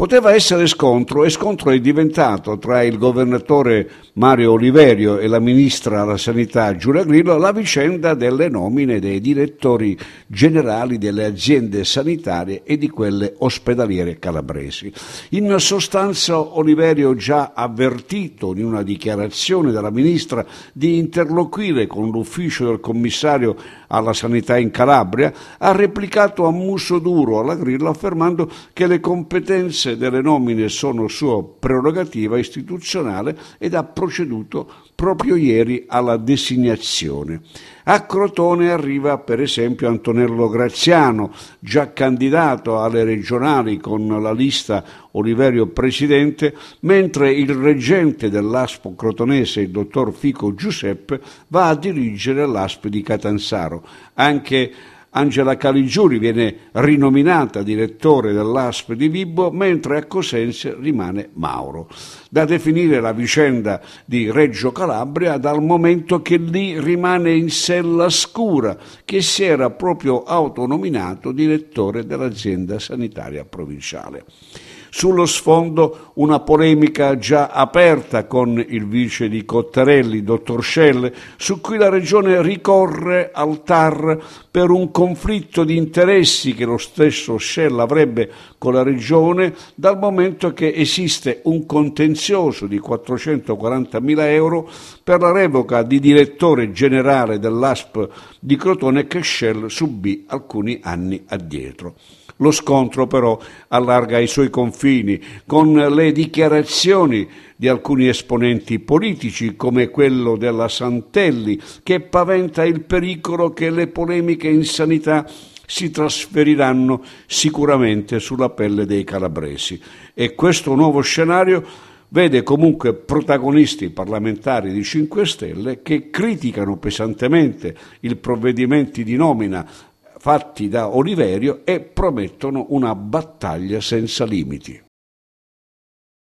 Poteva essere scontro e scontro è diventato tra il governatore Mario Oliverio e la ministra alla sanità Giulia Grillo la vicenda delle nomine dei direttori generali delle aziende sanitarie e di quelle ospedaliere calabresi. In sostanza Oliverio già avvertito in una dichiarazione della ministra di interloquire con l'ufficio del commissario alla sanità in Calabria, ha replicato a muso duro alla Grillo affermando che le competenze diverse delle nomine sono sua prerogativa istituzionale ed ha proceduto proprio ieri alla designazione. A Crotone arriva per esempio Antonello Graziano, già candidato alle regionali con la lista Oliverio Presidente, mentre il reggente dell'ASPO crotonese, il dottor Fico Giuseppe, va a dirigere l'ASP di Catanzaro. Anche Angela Caligiuri viene rinominata direttore dell'ASP di Vibo, mentre a Cosenza rimane Mauro. Da definire la vicenda di Reggio Calabria dal momento che lì rimane in sella scura, che si era proprio autonominato direttore dell'azienda sanitaria provinciale. Sullo sfondo una polemica già aperta con il vice di Cottarelli, dottor Schell, su cui la Regione ricorre al TAR per un conflitto di interessi che lo stesso Schell avrebbe con la Regione dal momento che esiste un contenzioso di 440.000 euro per la revoca di direttore generale dell'ASP di Crotone che Schell subì alcuni anni addietro. Lo scontro però allarga i suoi confini confini, con le dichiarazioni di alcuni esponenti politici, come quello della Santelli, che paventa il pericolo che le polemiche in sanità si trasferiranno sicuramente sulla pelle dei calabresi. E questo nuovo scenario vede comunque protagonisti parlamentari di 5 Stelle che criticano pesantemente i provvedimenti di nomina fatti da Oliverio e promettono una battaglia senza limiti.